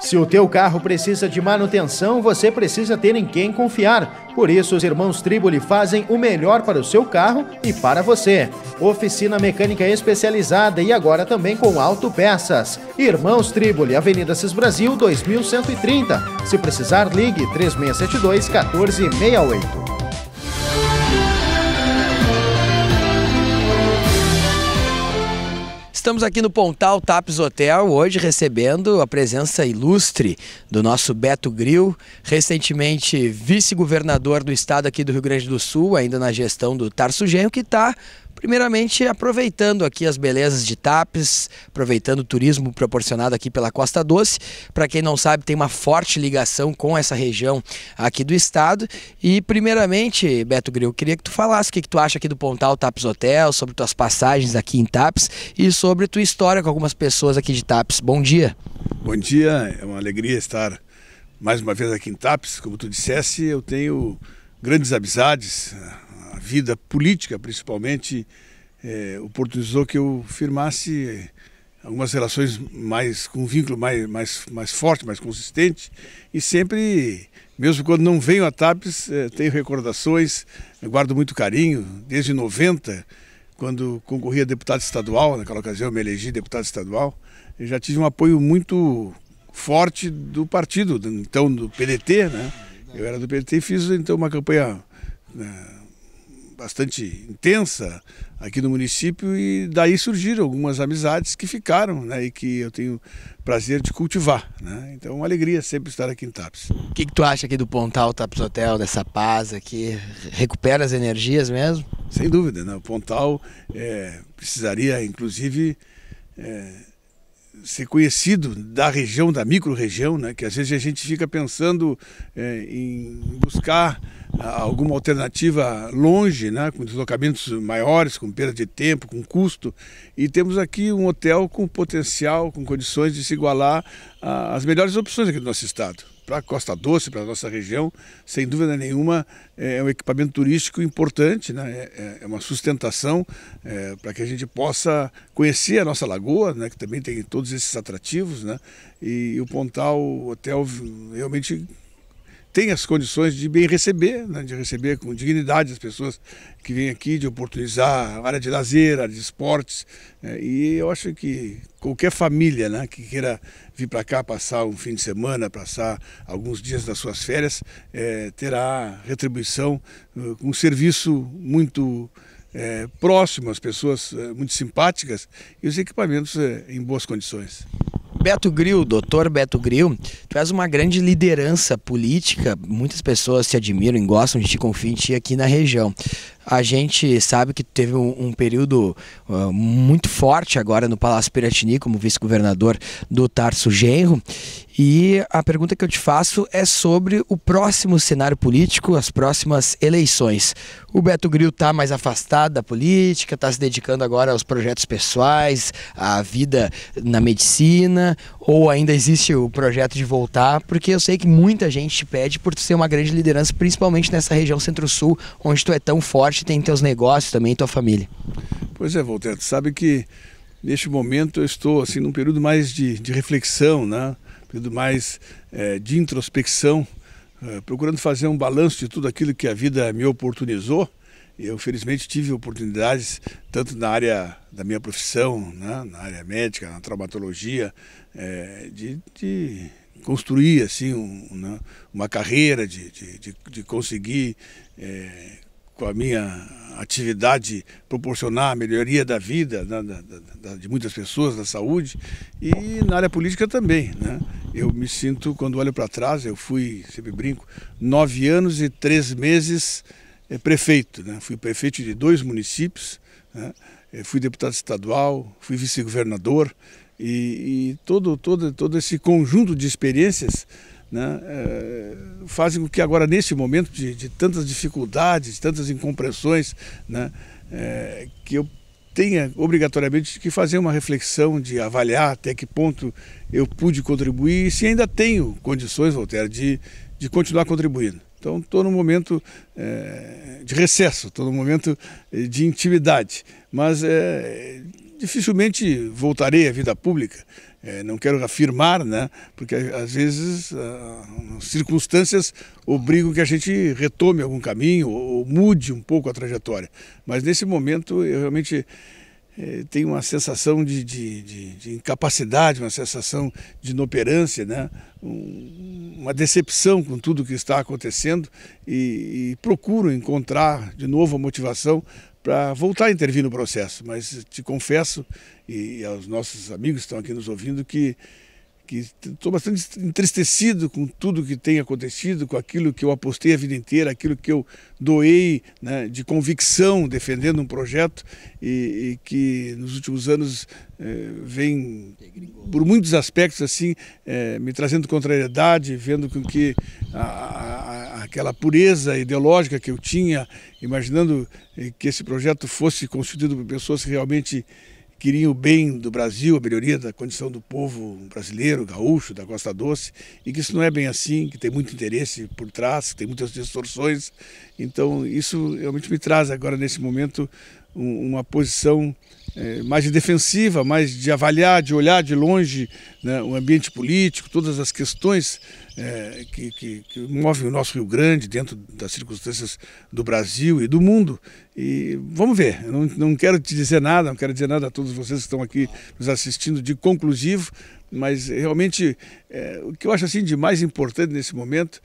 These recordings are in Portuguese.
Se o teu carro precisa de manutenção, você precisa ter em quem confiar. Por isso, os irmãos Triboli fazem o melhor para o seu carro e para você. Oficina mecânica especializada e agora também com autopeças. Irmãos Triboli, Avenida Cis Brasil, 2130. Se precisar, ligue 3672 1468. Estamos aqui no Pontal Taps Hotel, hoje recebendo a presença ilustre do nosso Beto Grill, recentemente vice-governador do estado aqui do Rio Grande do Sul, ainda na gestão do Tarso Genro, que está Primeiramente, aproveitando aqui as belezas de Tapes, aproveitando o turismo proporcionado aqui pela Costa Doce. Para quem não sabe, tem uma forte ligação com essa região aqui do estado. E primeiramente, Beto Gril, queria que tu falasse o que, que tu acha aqui do Pontal Tapes Hotel, sobre tuas passagens aqui em Tapes e sobre tua história com algumas pessoas aqui de Tapes. Bom dia. Bom dia, é uma alegria estar mais uma vez aqui em Tapes. Como tu dissesse, eu tenho grandes amizades, vida política, principalmente, é, oportunizou que eu firmasse algumas relações mais com vínculo mais, mais, mais forte, mais consistente e sempre, mesmo quando não venho a TAPES, é, tenho recordações, guardo muito carinho, desde 90, quando concorri a deputado estadual, naquela ocasião eu me elegi deputado estadual, eu já tive um apoio muito forte do partido, então do PDT, né? Eu era do PDT e fiz então uma campanha né, bastante intensa aqui no município e daí surgiram algumas amizades que ficaram né, e que eu tenho prazer de cultivar. Né? Então é uma alegria sempre estar aqui em Taps. O que, que tu acha aqui do Pontal Taps Hotel, dessa paz aqui? Recupera as energias mesmo? Sem dúvida, né? o Pontal é, precisaria inclusive é, ser conhecido da região, da micro-região, né? que às vezes a gente fica pensando é, em buscar alguma alternativa longe, né, com deslocamentos maiores, com perda de tempo, com custo. E temos aqui um hotel com potencial, com condições de se igualar ah, às melhores opções aqui do nosso estado. Para a Costa Doce, para a nossa região, sem dúvida nenhuma, é, é um equipamento turístico importante, né? é, é, é uma sustentação é, para que a gente possa conhecer a nossa lagoa, né? que também tem todos esses atrativos, né? e o Pontal Hotel realmente tem as condições de bem receber, né? de receber com dignidade as pessoas que vêm aqui, de oportunizar a área de lazer, área de esportes. Né? E eu acho que qualquer família né, que queira vir para cá passar um fim de semana, passar alguns dias das suas férias, é, terá retribuição, eh, com um serviço muito é, próximo, as pessoas muito simpáticas e os equipamentos é, em boas condições. Beto Gril, doutor Beto Gril, tu és uma grande liderança política, muitas pessoas te admiram, e gostam de te confiam em ti aqui na região a gente sabe que teve um, um período uh, muito forte agora no Palácio Piratini como vice-governador do Tarso Genro. E a pergunta que eu te faço é sobre o próximo cenário político, as próximas eleições. O Beto Grillo está mais afastado da política, está se dedicando agora aos projetos pessoais, à vida na medicina, ou ainda existe o projeto de voltar? Porque eu sei que muita gente te pede por ser uma grande liderança, principalmente nessa região centro-sul, onde tu é tão forte esporte tem teus negócios também, tua família. Pois é, Voltaire, tu sabe que neste momento eu estou assim num período mais de, de reflexão, né? período mais é, de introspecção, é, procurando fazer um balanço de tudo aquilo que a vida me oportunizou. Eu, felizmente, tive oportunidades tanto na área da minha profissão, né? na área médica, na traumatologia, é, de, de construir assim um, né, uma carreira, de, de, de conseguir é, com a minha atividade proporcionar a melhoria da vida da, da, da, de muitas pessoas, da saúde e na área política também. Né? Eu me sinto, quando olho para trás, eu fui, sempre brinco, nove anos e três meses é, prefeito. Né? Fui prefeito de dois municípios, né? Eh, fui deputado estadual, fui vice-governador e, e todo, todo, todo esse conjunto de experiências né, é, fazem com que agora, neste momento de, de tantas dificuldades, tantas incompressões, né, é, que eu tenha obrigatoriamente que fazer uma reflexão de avaliar até que ponto eu pude contribuir e se ainda tenho condições, Voltaire, de, de continuar contribuindo. Então, estou num momento é, de recesso, estou num momento é, de intimidade, mas é, dificilmente voltarei à vida pública é, não quero afirmar, né? porque às vezes ah, as circunstâncias obrigam que a gente retome algum caminho ou, ou, mude um pouco a trajetória. Mas nesse momento eu realmente é, tenho uma sensação de, de, de, de, incapacidade, uma sensação de inoperância, né? Um, uma decepção com tudo que está acontecendo e, e procuro encontrar de novo a motivação para voltar a intervir no processo. Mas te confesso, e aos nossos amigos que estão aqui nos ouvindo, que que estou bastante entristecido com tudo que tem acontecido, com aquilo que eu apostei a vida inteira, aquilo que eu doei né, de convicção defendendo um projeto e, e que nos últimos anos eh, vem, por muitos aspectos assim, eh, me trazendo contrariedade, vendo com que a, a aquela pureza ideológica que eu tinha, imaginando eh, que esse projeto fosse constituído por pessoas que realmente queriam o bem do Brasil, a melhoria da condição do povo brasileiro, gaúcho, da Costa Doce, e que isso não é bem assim, que tem muito interesse por trás, que tem muitas distorções então isso realmente me traz agora nesse momento uma posição é, mais de defensiva, mais de avaliar, de olhar de longe né, o ambiente político, todas as questões é, que, que, que, movem o nosso Rio Grande dentro das circunstâncias do Brasil e do mundo. E vamos ver, não, não quero te dizer nada, não quero dizer nada a todos vocês que estão aqui nos assistindo de conclusivo, mas realmente é, o que eu acho assim de mais importante nesse momento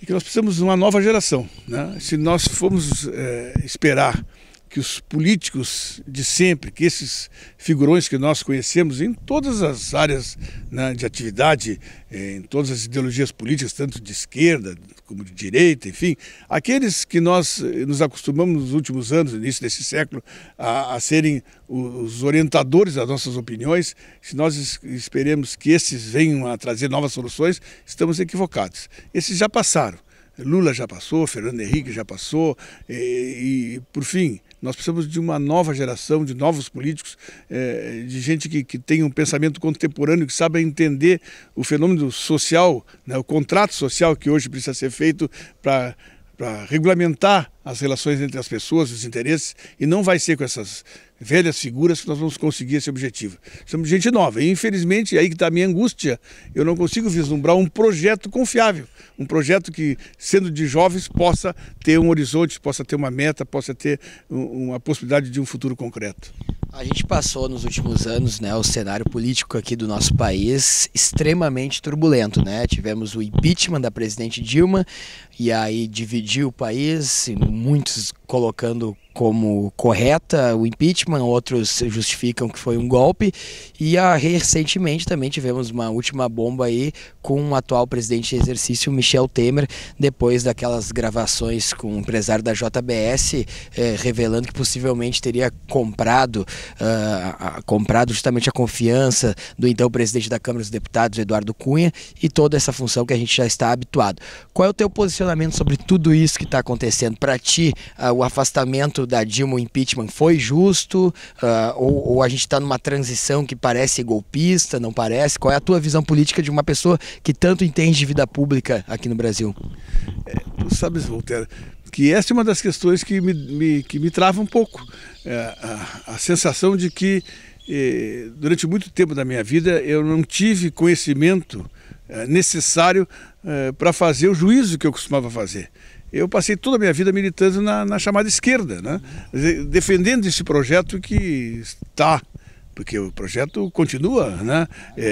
e que nós precisamos de uma nova geração. Né? Se nós formos é, esperar que os políticos de sempre, que esses figurões que nós conhecemos em todas as áreas né, de atividade, eh, em todas as ideologias políticas, tanto de esquerda como de direita, enfim, aqueles que nós eh, nos acostumamos nos últimos anos, início desse século, a, a serem os orientadores das nossas opiniões, se nós esperemos que esses venham a trazer novas soluções, estamos equivocados. Esses já passaram. Lula já passou, Fernando Henrique já passou, e, eh, e por fim, nós precisamos de uma nova geração, de novos políticos, eh, de gente que, que tem um pensamento contemporâneo, que sabe entender o fenômeno social, né, o contrato social que hoje precisa ser feito para para regulamentar as relações entre as pessoas, os interesses, e não vai ser com essas velhas figuras que nós vamos conseguir esse objetivo. Somos gente nova e, infelizmente, é aí que está a minha angústia, eu não consigo vislumbrar um projeto confiável, um projeto que, sendo de jovens, possa ter um horizonte, possa ter uma meta, possa ter uma possibilidade de um futuro concreto. A gente passou nos últimos anos, né, o cenário político aqui do nosso país extremamente turbulento, né? Tivemos o impeachment da presidente Dilma e aí dividiu o país, muitos colocando como correta o impeachment, outros justificam que foi um golpe. E ah, recentemente também tivemos uma última bomba aí com o atual presidente de exercício, Michel Temer, depois daquelas gravações com o empresário da JBS, eh, revelando que possivelmente teria comprado, ah, comprado justamente a confiança do então presidente da Câmara dos Deputados, Eduardo Cunha, e toda essa função que a gente já está habituado. Qual é o teu posicionamento sobre tudo isso que está acontecendo? Para ti, ah, o afastamento da Dilma, o impeachment foi justo? Uh, ou, ou, a gente está numa transição que parece golpista, não parece? Qual é a tua visão política de uma pessoa que tanto entende de vida pública aqui no Brasil? É, tu sabes, Voltaire, que essa é uma das questões que me, me que me trava um pouco. É, a, a sensação de que é, durante muito tempo da minha vida eu não tive conhecimento é, necessário é, para fazer o juízo que eu costumava fazer eu passei toda a minha vida militando na, na chamada esquerda, né? defendendo esse projeto que está porque o projeto continua, né? É,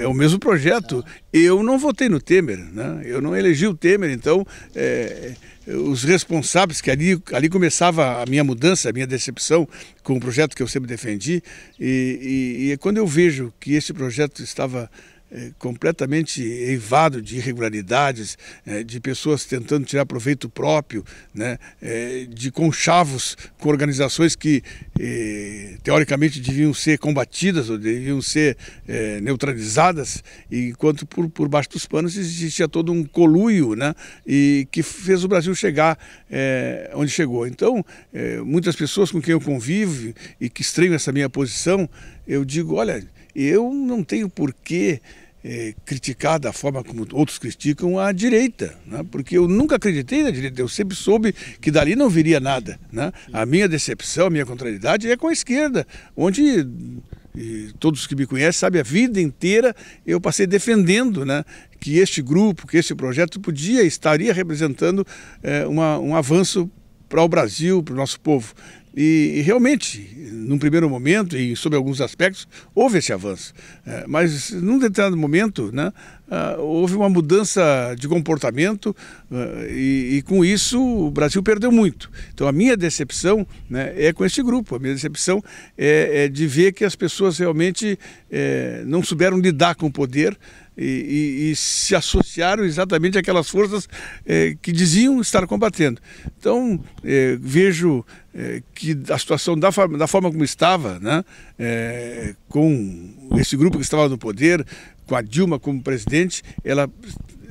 é, é, o mesmo projeto. Eu não votei no Temer, né? Eu não elegi o Temer, então é, os responsáveis que ali ali começava a minha mudança, a minha decepção com o projeto que eu sempre defendi e, e, e quando eu vejo que esse projeto estava é, completamente eivado de irregularidades, é, de pessoas tentando tirar proveito próprio, né, é, de conchavos com organizações que teoricamente deviam ser combatidas ou deviam ser neutralizadas, enquanto por, por baixo dos panos existia todo um coluio né, e que fez o Brasil chegar onde chegou. Então, muitas pessoas com quem eu convivo e que estranham essa minha posição, eu digo, olha, eu não tenho porquê é, criticar da forma como outros criticam a direita, né? porque eu nunca acreditei na direita, eu sempre soube que dali não viria nada. Né? A minha decepção, a minha contrariedade é com a esquerda, onde e todos que me conhecem sabem, a vida inteira eu passei defendendo né, que este grupo, que este projeto podia, estaria representando é, uma, um avanço para o Brasil, para o nosso povo. E, realmente, num primeiro momento e sob alguns aspectos, houve esse avanço. É, mas num determinado momento, né, uh, houve uma mudança de comportamento uh, e, e, com isso o Brasil perdeu muito. Então a minha decepção né, é com esse grupo, a minha decepção é, é de ver que as pessoas realmente é, não souberam lidar com o poder e, e, e se associaram exatamente àquelas forças é, que diziam estar combatendo. Então eh, vejo que a situação da, da, forma como estava, né, com esse grupo que estava no poder, com a Dilma como presidente, ela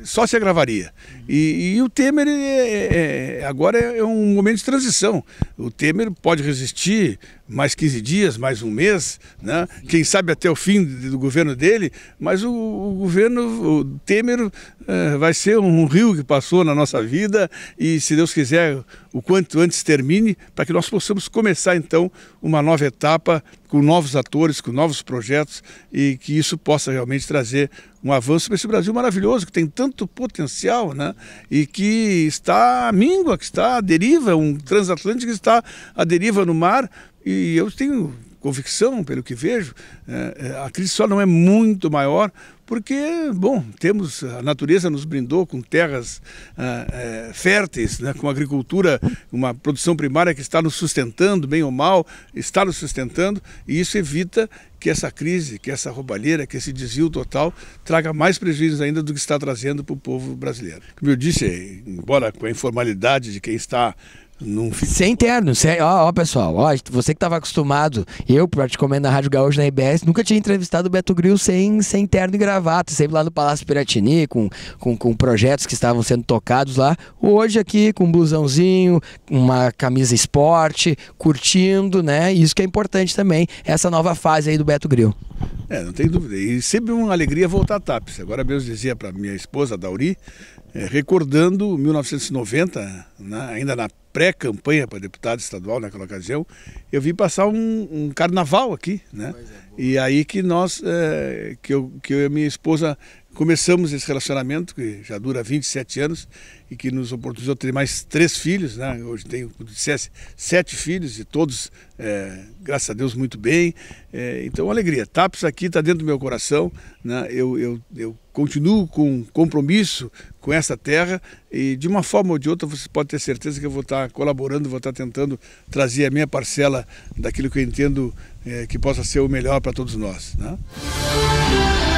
só se agravaria. E, e o Temer é, é, é, agora é, é um momento de transição. O Temer pode resistir mais 15 dias, mais um mês, né? quem sabe até o fim do governo dele, mas o, o governo, o Temer, é, vai ser um rio que passou na nossa vida e, se Deus quiser, o quanto antes termine, para que nós possamos começar então uma nova etapa com novos atores, com novos projetos e que isso possa realmente trazer um avanço para esse Brasil maravilhoso que tem tanto potencial, né? E que está à míngua, que está à deriva, um transatlântico que está à deriva no mar. E eu tenho convicção, pelo que vejo, é, é, a crise só não é muito maior porque, bom, temos a natureza nos brindou com terras ah, é, férteis, né, com agricultura, uma produção primária que está nos sustentando, bem ou mal, está nos sustentando, e isso evita que essa crise, que essa roubalheira, que esse desvio total traga mais prejuízos ainda do que está trazendo para o povo brasileiro. Como eu disse, embora com a informalidade de quem está não fica... Sem é terno, sem... É, ó, ó, pessoal, ó, você que estava acostumado, eu praticamente na Rádio Gaúcho na IBS, nunca tinha entrevistado o Beto Grill sem, sem terno e gravata, sempre lá no Palácio Piratini, com, com, com projetos que estavam sendo tocados lá. Hoje aqui, com um blusãozinho, uma camisa esporte, curtindo, né? Isso que é importante também, essa nova fase aí do Beto Grill. É, não tem dúvida. E sempre uma alegria voltar a TAPS. Agora mesmo dizia para minha esposa, Dauri, é, recordando 1990, na, né, ainda na pré-campanha para deputado estadual naquela ocasião, eu vim passar um, um carnaval aqui, né? É, e aí que nós, é, que, eu, que eu e minha esposa Começamos esse relacionamento que já dura 27 anos e que nos oportunizou ter mais três filhos, né? Hoje tenho, como dissesse, sete filhos e todos, é, graças a Deus, muito bem. É, então, alegria. TAPS tá, aqui está dentro do meu coração, né? Eu, eu, eu continuo com compromisso com essa terra e, de uma forma ou de outra, você pode ter certeza que eu vou estar tá colaborando, vou estar tá tentando trazer a minha parcela daquilo que eu entendo é, que possa ser o melhor para todos nós, né?